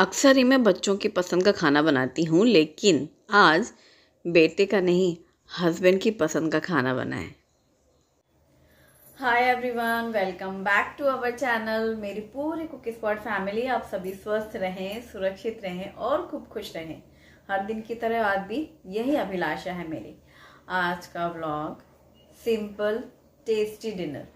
अक्सर ही मैं बच्चों की पसंद का खाना बनाती हूँ लेकिन आज बेटे का नहीं हस्बैंड की पसंद का खाना बनाए hi everyone welcome back to our channel मेरी पूरी कुक स्पॉट फैमिली आप सभी स्वस्थ रहें सुरक्षित रहें और खूब खुश रहें हर दिन की तरह आज भी यही अभिलाषा है मेरी आज का vlog simple tasty dinner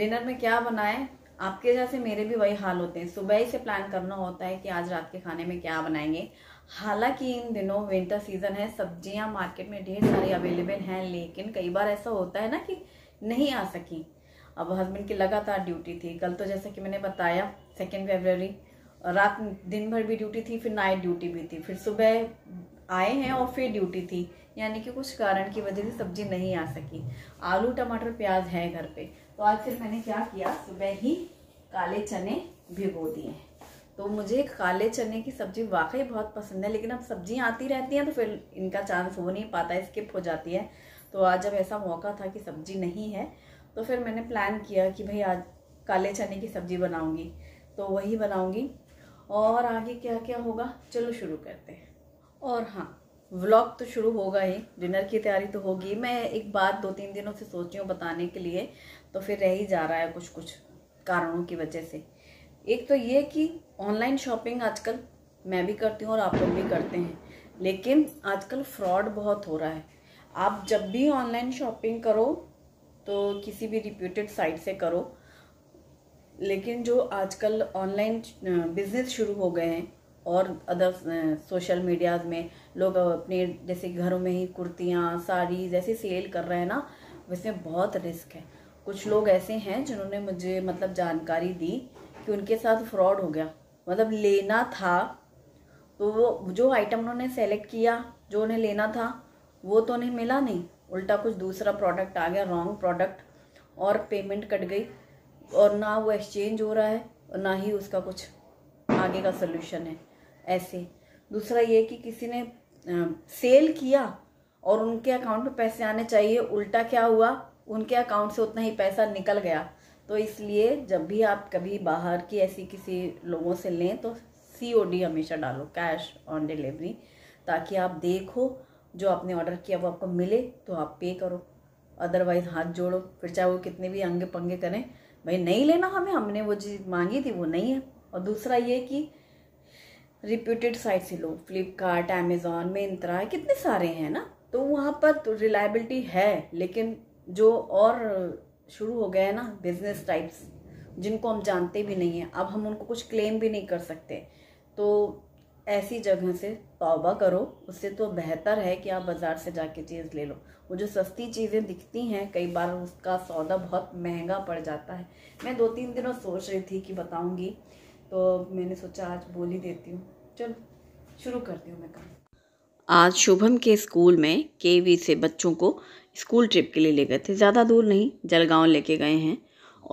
dinner में क्या बनाएं आपके जैसे मेरे भी वही हाल होते हैं सुबह ही से प्लान करना होता है कि आज रात के खाने में क्या बनाएंगे हालांकि इन दिनों विंटर सीजन है सब्जियां मार्केट में ढेर सारी अवेलेबल हैं लेकिन कई बार ऐसा होता है ना कि नहीं आ सकी अब हस्बैंड की लगातार ड्यूटी थी कल तो जैसा कि मैंने बताया सेकेंड फेबररी रात दिन भर भी ड्यूटी थी फिर नाइट ड्यूटी भी थी फिर सुबह आए हैं और फिर ड्यूटी थी यानी कि कुछ कारण की वजह से सब्जी नहीं आ सकी आलू टमाटर प्याज है घर पे तो आज फिर मैंने क्या किया सुबह ही काले चने भिगो दिए तो मुझे काले चने की सब्जी वाकई बहुत पसंद है लेकिन अब सब्जियाँ आती रहती हैं तो फिर इनका चांस हो नहीं पाता स्किप हो जाती है तो आज जब ऐसा मौका था कि सब्जी नहीं है तो फिर मैंने प्लान किया कि भाई आज काले चने की सब्जी बनाऊंगी तो वही बनाऊंगी और आगे क्या क्या होगा चलो शुरू करते हैं और हाँ व्लॉग तो शुरू होगा ही डिनर की तैयारी तो होगी मैं एक बात दो तीन दिनों से रही हूँ बताने के लिए तो फिर रह ही जा रहा है कुछ कुछ कारणों की वजह से एक तो ये कि ऑनलाइन शॉपिंग आजकल मैं भी करती हूँ और आप लोग भी करते हैं लेकिन आजकल फ्रॉड बहुत हो रहा है आप जब भी ऑनलाइन शॉपिंग करो तो किसी भी रिप्यूटेड साइट से करो लेकिन जो आजकल ऑनलाइन बिजनेस शुरू हो गए हैं और अदर सोशल मीडियाज़ में लोग अपने जैसे घरों में ही कुर्तियाँ साड़ीज ऐसे सेल कर रहे हैं ना वैसे बहुत रिस्क है कुछ लोग ऐसे हैं जिन्होंने मुझे मतलब जानकारी दी कि उनके साथ फ्रॉड हो गया मतलब लेना था तो वो जो आइटम उन्होंने सेलेक्ट किया जो उन्हें लेना था वो तो उन्हें मिला नहीं उल्टा कुछ दूसरा प्रोडक्ट आ गया रॉन्ग प्रोडक्ट और पेमेंट कट गई और ना वो एक्सचेंज हो रहा है और ना ही उसका कुछ आगे का सोल्यूशन है ऐसे दूसरा ये कि किसी ने सेल किया और उनके अकाउंट में पैसे आने चाहिए उल्टा क्या हुआ उनके अकाउंट से उतना ही पैसा निकल गया तो इसलिए जब भी आप कभी बाहर की ऐसी किसी लोगों से लें तो सी ओ डी हमेशा डालो कैश ऑन डिलीवरी ताकि आप देखो जो आपने ऑर्डर किया वो आपको मिले तो आप पे करो अदरवाइज़ हाथ जोड़ो फिर चाहे वो कितने भी अंगे पंगे करें भाई नहीं लेना हमें हमने वो चीज़ मांगी थी वो नहीं है और दूसरा ये कि रिप्यूटेड साइट से लो फ्लिपकार्ट अमेज़ॉन मिंत्रा कितने सारे हैं ना तो वहाँ पर तो रिलायबिलिटी है लेकिन जो और शुरू हो गए हैं ना बिजनेस टाइप्स जिनको हम जानते भी नहीं हैं अब हम उनको कुछ क्लेम भी नहीं कर सकते तो ऐसी जगह से तौबा करो उससे तो बेहतर है कि आप बाज़ार से जाके चीज़ ले लो वो जो सस्ती चीज़ें दिखती हैं कई बार उसका सौदा बहुत महंगा पड़ जाता है मैं दो तीन दिनों सोच रही थी कि बताऊंगी तो मैंने सोचा आज बोल ही देती हूँ चलो शुरू करती हूँ मैं काम आज शुभम के स्कूल में वी से बच्चों को स्कूल ट्रिप के लिए ले गए थे ज़्यादा दूर नहीं जलगांव लेके गए हैं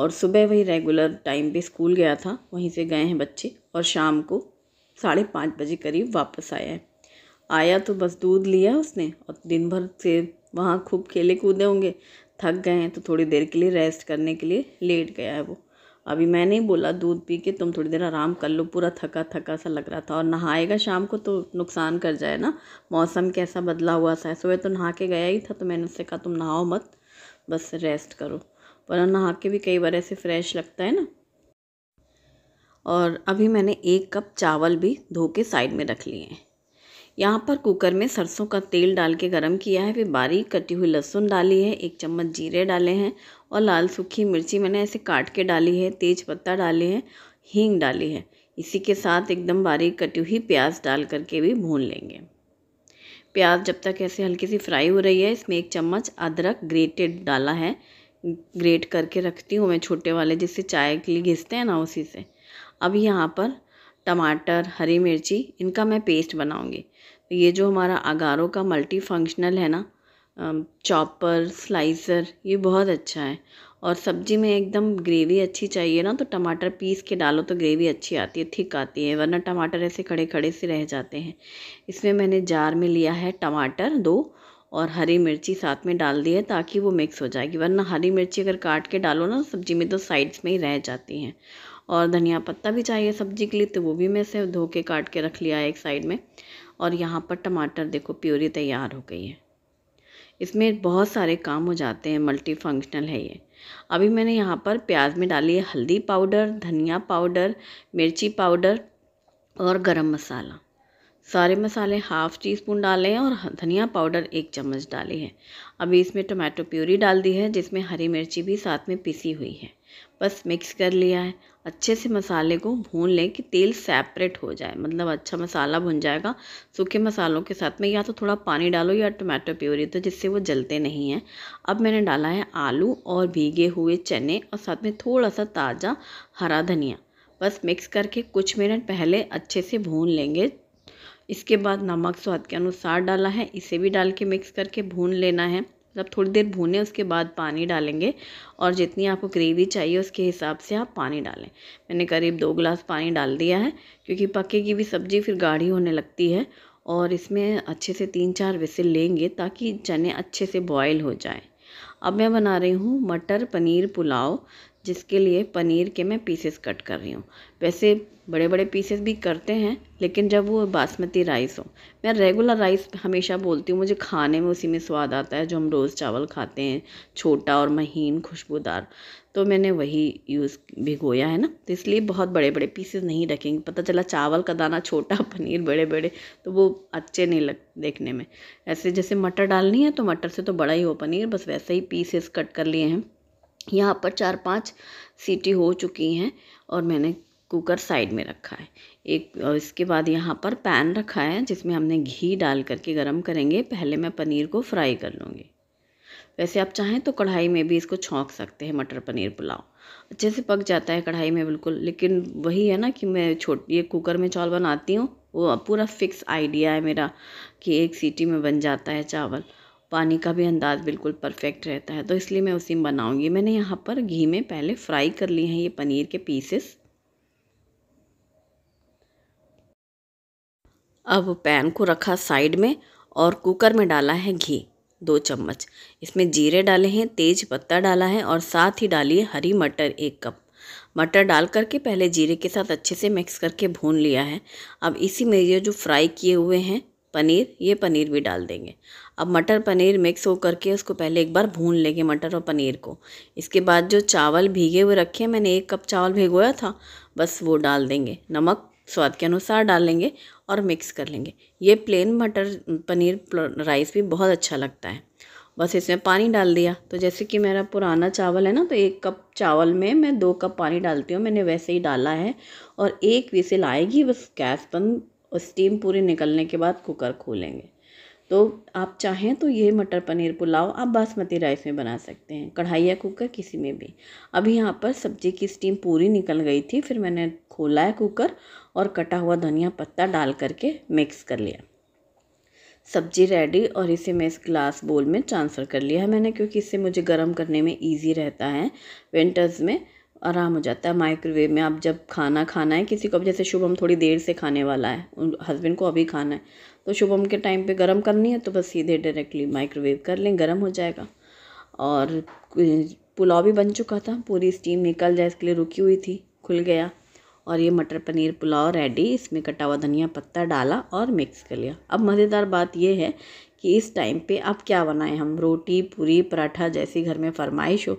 और सुबह वही रेगुलर टाइम पे स्कूल गया था वहीं से गए हैं बच्चे और शाम को साढ़े पाँच बजे करीब वापस आया है आया तो बस दूध लिया उसने और दिन भर से वहाँ खूब खेले कूदे होंगे थक गए हैं तो थोड़ी देर के लिए रेस्ट करने के लिए लेट गया है वो अभी मैं नहीं बोला दूध पी के तुम थोड़ी देर आराम कर लो पूरा थका थका सा लग रहा था और नहाएगा शाम को तो नुकसान कर जाए ना मौसम कैसा बदला हुआ सा है सुबह तो नहा के गया ही था तो मैंने उससे कहा तुम नहाओ मत बस रेस्ट करो पर नहा के भी कई बार ऐसे फ्रेश लगता है ना और अभी मैंने एक कप चावल भी धो के साइड में रख लिए हैं यहाँ पर कुकर में सरसों का तेल डाल के गर्म किया है फिर बारीक कटी हुई लहसुन डाली है एक चम्मच जीरे डाले हैं और लाल सूखी मिर्ची मैंने ऐसे काट के डाली है तेज पत्ता डाले हैं हींग डाली है इसी के साथ एकदम बारीक कटी हुई प्याज डाल करके भी भून लेंगे प्याज जब तक ऐसे हल्की सी फ्राई हो रही है इसमें एक चम्मच अदरक ग्रेटेड डाला है ग्रेट करके रखती हूँ मैं छोटे वाले जिससे चाय के लिए घिसते हैं ना उसी से अब यहाँ पर टमाटर हरी मिर्ची इनका मैं पेस्ट बनाऊँगी तो ये जो हमारा अगारों का मल्टी फंक्शनल है ना चॉपर स्लाइसर ये बहुत अच्छा है और सब्ज़ी में एकदम ग्रेवी अच्छी चाहिए ना तो टमाटर पीस के डालो तो ग्रेवी अच्छी आती है थिक आती है वरना टमाटर ऐसे खड़े खड़े से रह जाते हैं इसमें मैंने जार में लिया है टमाटर दो और हरी मिर्ची साथ में डाल दी है ताकि वो मिक्स हो जाएगी वरना हरी मिर्ची अगर काट के डालो ना तो सब्ज़ी में तो साइड्स में ही रह जाती हैं और धनिया पत्ता भी चाहिए सब्जी के लिए तो वो भी मैं से धो के काट के रख लिया है एक साइड में और यहाँ पर टमाटर देखो प्योरी तैयार हो गई है इसमें बहुत सारे काम हो जाते हैं मल्टी फंक्शनल है ये अभी मैंने यहाँ पर प्याज में डाली है हल्दी पाउडर धनिया पाउडर मिर्ची पाउडर और गरम मसाला सारे मसाले हाफ़ टी स्पून डाले हैं और धनिया पाउडर एक चम्मच डाली है अभी इसमें टमाटो प्यूरी डाल दी है जिसमें हरी मिर्ची भी साथ में पिसी हुई है बस मिक्स कर लिया है अच्छे से मसाले को भून लें कि तेल सेपरेट हो जाए मतलब अच्छा मसाला भुन जाएगा सूखे मसालों के साथ में या तो थोड़ा पानी डालो या टमाटो प्योरी तो जिससे वो जलते नहीं हैं अब मैंने डाला है आलू और भीगे हुए चने और साथ में थोड़ा सा ताज़ा हरा धनिया बस मिक्स करके कुछ मिनट पहले अच्छे से भून लेंगे इसके बाद नमक स्वाद के अनुसार डाला है इसे भी डाल के मिक्स करके भून लेना है मतलब थोड़ी देर भूने उसके बाद पानी डालेंगे और जितनी आपको ग्रेवी चाहिए उसके हिसाब से आप पानी डालें मैंने करीब दो गिलास पानी डाल दिया है क्योंकि पके की भी सब्ज़ी फिर गाढ़ी होने लगती है और इसमें अच्छे से तीन चार विसिल लेंगे ताकि चने अच्छे से बॉयल हो जाए अब मैं बना रही हूँ मटर पनीर पुलाव जिसके लिए पनीर के मैं पीसेस कट कर रही हूँ वैसे बड़े बड़े पीसेस भी करते हैं लेकिन जब वो बासमती राइस हो मैं रेगुलर राइस हमेशा बोलती हूँ मुझे खाने में उसी में स्वाद आता है जो हम रोज़ चावल खाते हैं छोटा और महीन खुशबूदार तो मैंने वही यूज़ भिगोया है ना तो इसलिए बहुत बड़े बड़े पीसेस नहीं रखेंगे पता चला चावल का दाना छोटा पनीर बड़े बड़े तो वो अच्छे नहीं लग देखने में ऐसे जैसे मटर डालनी है तो मटर से तो बड़ा ही हो पनीर बस वैसे ही पीसेस कट कर लिए हैं यहाँ पर चार पांच सीटी हो चुकी हैं और मैंने कुकर साइड में रखा है एक और इसके बाद यहाँ पर पैन रखा है जिसमें हमने घी डाल करके गर्म करेंगे पहले मैं पनीर को फ्राई कर लूँगी वैसे आप चाहें तो कढ़ाई में भी इसको छोंक सकते हैं मटर पनीर पुलाव अच्छे से पक जाता है कढ़ाई में बिल्कुल लेकिन वही है ना कि मैं छोट ये कुकर में चावल बनाती हूँ वो पूरा फिक्स आइडिया है मेरा कि एक सीटी में बन जाता है चावल पानी का भी अंदाज बिल्कुल परफेक्ट रहता है तो इसलिए मैं उसी में बनाऊँगी मैंने यहाँ पर घी में पहले फ्राई कर लिए हैं ये पनीर के पीसेस अब पैन को रखा साइड में और कुकर में डाला है घी दो चम्मच इसमें जीरे डाले हैं तेज पत्ता डाला है और साथ ही डाली है हरी मटर एक कप मटर डाल करके पहले जीरे के साथ अच्छे से मिक्स करके भून लिया है अब इसी में ये जो फ्राई किए हुए हैं पनीर ये पनीर भी डाल देंगे अब मटर पनीर मिक्स हो करके उसको पहले एक बार भून लेंगे मटर और पनीर को इसके बाद जो चावल भीगे हुए रखे मैंने एक कप चावल भिगोया था बस वो डाल देंगे नमक स्वाद के अनुसार डालेंगे और मिक्स कर लेंगे ये प्लेन मटर पनीर राइस भी बहुत अच्छा लगता है बस इसमें पानी डाल दिया तो जैसे कि मेरा पुराना चावल है ना तो एक कप चावल में मैं दो कप पानी डालती हूँ मैंने वैसे ही डाला है और एक विसिल आएगी बस गैस बंद और स्टीम पूरी निकलने के बाद कुकर खोलेंगे तो आप चाहें तो ये मटर पनीर पुलाव आप बासमती राइस में बना सकते हैं कढ़ाई या कुकर किसी में भी अभी यहाँ पर सब्जी की स्टीम पूरी निकल गई थी फिर मैंने खोला है कुकर और कटा हुआ धनिया पत्ता डाल करके मिक्स कर लिया सब्जी रेडी और इसे मैं इस ग्लास बोल में ट्रांसफ़र कर लिया है मैंने क्योंकि इससे मुझे गर्म करने में ईजी रहता है विंटर्स में आराम हो जाता है माइक्रोवेव में आप जब खाना खाना है किसी को अब जैसे शुभम थोड़ी देर से खाने वाला है उन हस्बैंड को अभी खाना है तो शुभम के टाइम पे गरम करनी है तो बस सीधे डायरेक्टली माइक्रोवेव कर लें गरम हो जाएगा और पुलाव भी बन चुका था पूरी स्टीम निकल जाए इसके लिए रुकी हुई थी खुल गया और ये मटर पनीर पुलाव रेडी इसमें कटा हुआ धनिया पत्ता डाला और मिक्स कर लिया अब मज़ेदार बात यह है कि इस टाइम पे आप क्या बनाएं हम रोटी पूरी पराठा जैसी घर में फरमाइश हो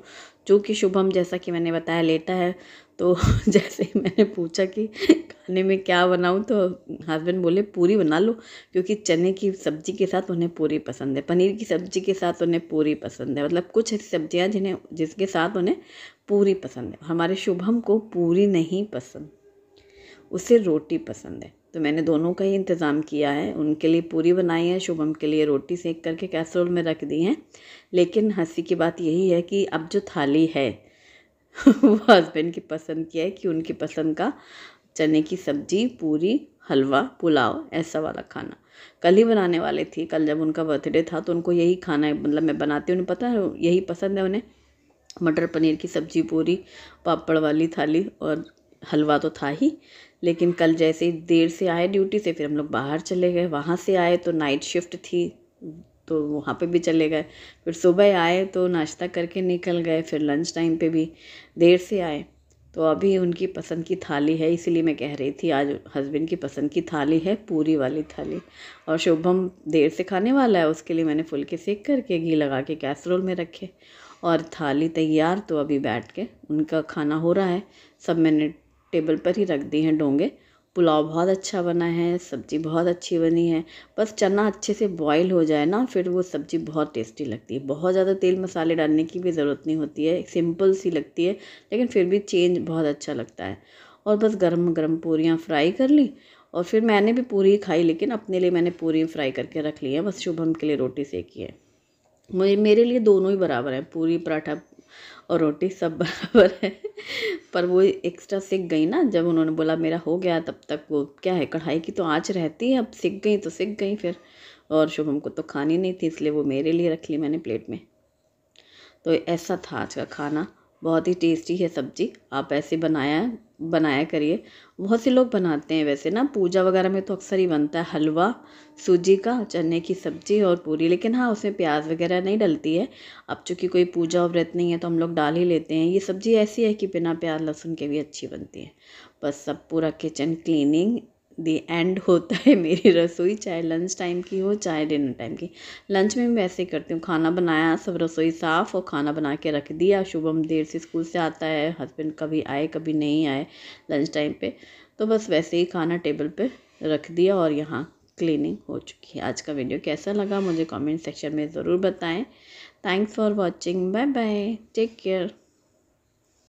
जो कि शुभम जैसा कि मैंने बताया लेटा है तो जैसे ही मैंने पूछा कि खाने में क्या बनाऊं तो हस्बैंड बोले पूरी बना लो क्योंकि चने की सब्ज़ी के साथ उन्हें पूरी पसंद है पनीर की सब्ज़ी के साथ उन्हें पूरी पसंद है मतलब कुछ ऐसी सब्ज़ियाँ जिन्हें जिसके साथ उन्हें पूरी पसंद है हमारे शुभम को पूरी नहीं पसंद उसे रोटी पसंद है तो मैंने दोनों का ही इंतज़ाम किया है उनके लिए पूरी बनाई है शुभम के लिए रोटी सेक करके कैसरोल में रख दी हैं लेकिन हंसी की बात यही है कि अब जो थाली है वो हस्बैंड की पसंद की है कि उनकी पसंद का चने की सब्जी पूरी हलवा पुलाव ऐसा वाला खाना कल ही बनाने वाले थी कल जब उनका बर्थडे था तो उनको यही खाना है मतलब मैं बनाती हूँ उन्हें पता है यही पसंद है उन्हें मटर पनीर की सब्जी पूरी पापड़ वाली थाली और हलवा तो था ही लेकिन कल जैसे ही देर से आए ड्यूटी से फिर हम लोग बाहर चले गए वहाँ से आए तो नाइट शिफ्ट थी तो वहाँ पे भी चले गए फिर सुबह आए तो नाश्ता करके निकल गए फिर लंच टाइम पे भी देर से आए तो अभी उनकी पसंद की थाली है इसीलिए मैं कह रही थी आज हस्बैंड की पसंद की थाली है पूरी वाली थाली और शुभम देर से खाने वाला है उसके लिए मैंने फुलके सेक करके घी लगा के कैसरोल में रखे और थाली तैयार तो अभी बैठ के उनका खाना हो रहा है सब मैंने टेबल पर ही रख दी हैं डोंगे पुलाव बहुत अच्छा बना है सब्ज़ी बहुत अच्छी बनी है बस चना अच्छे से बॉईल हो जाए ना फिर वो सब्ज़ी बहुत टेस्टी लगती है बहुत ज़्यादा तेल मसाले डालने की भी ज़रूरत नहीं होती है सिंपल सी लगती है लेकिन फिर भी चेंज बहुत अच्छा लगता है और बस गर्म गर्म पूरियाँ फ्राई कर ली और फिर मैंने भी पूरी खाई लेकिन अपने लिए मैंने पूरी फ्राई करके रख ली है बस शुभम के लिए रोटी सेकी है मुझे मेरे लिए दोनों ही बराबर हैं पूरी पराठा और रोटी सब बराबर है पर वो एक्स्ट्रा सीख गई ना जब उन्होंने बोला मेरा हो गया तब तक वो क्या है कढ़ाई की तो आँच रहती है अब सीख गई तो सीख गई फिर और शुभम को तो खानी नहीं थी इसलिए वो मेरे लिए रख ली मैंने प्लेट में तो ऐसा था आज का खाना बहुत ही टेस्टी है सब्जी आप ऐसे बनाया बनाया करिए बहुत से लोग बनाते हैं वैसे ना पूजा वगैरह में तो अक्सर ही बनता है हलवा सूजी का चने की सब्ज़ी और पूरी लेकिन हाँ उसमें प्याज वगैरह नहीं डलती है अब चूँकि कोई पूजा और व्रत नहीं है तो हम लोग डाल ही लेते हैं ये सब्ज़ी ऐसी है कि बिना प्याज लहसुन के भी अच्छी बनती है बस सब पूरा किचन क्लीनिंग दी एंड होता है मेरी रसोई चाहे लंच टाइम की हो चाहे डिनर टाइम की लंच में मैं वैसे ही करती हूँ खाना बनाया सब रसोई साफ़ और खाना बना के रख दिया शुभम देर से स्कूल से आता है हस्बैंड कभी आए कभी नहीं आए लंच टाइम पे तो बस वैसे ही खाना टेबल पे रख दिया और यहाँ क्लीनिंग हो चुकी है आज का वीडियो कैसा लगा मुझे कॉमेंट सेक्शन में ज़रूर बताएँ thanks for watching bye bye take care